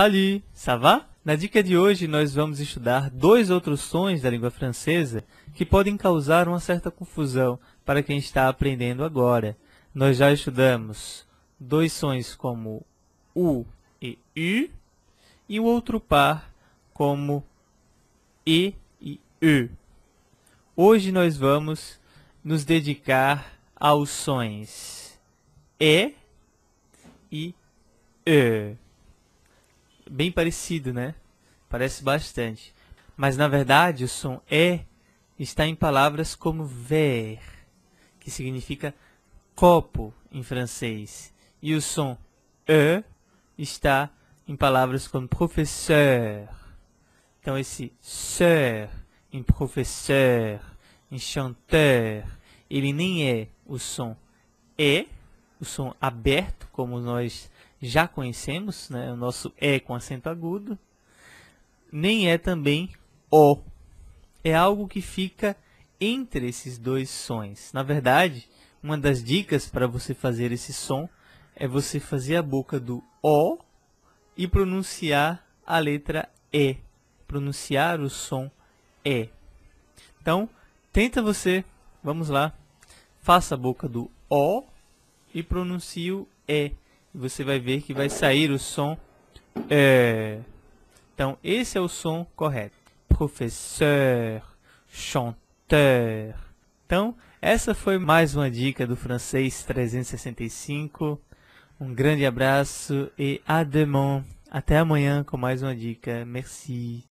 Salut, ça va? Na dica de hoje, nós vamos estudar dois outros sons da língua francesa que podem causar uma certa confusão para quem está aprendendo agora. Nós já estudamos dois sons como U e U e o outro par como E e E. Hoje nós vamos nos dedicar aos sons E e E bem parecido, né? Parece bastante. Mas na verdade o som é está em palavras como ver, que significa copo em francês, e o som e está em palavras como professeur. Então esse ser em professeur, em chanteur, ele nem é o som e o som aberto, como nós já conhecemos, né? o nosso E com acento agudo, nem é também O. É algo que fica entre esses dois sons. Na verdade, uma das dicas para você fazer esse som é você fazer a boca do O e pronunciar a letra E. Pronunciar o som E. Então, tenta você. Vamos lá. Faça a boca do O e pronuncio E. É. Você vai ver que vai sair o som E. É. Então, esse é o som correto. Professeur, chanteur. Então, essa foi mais uma dica do francês 365. Um grande abraço e à demain. Até amanhã com mais uma dica. Merci.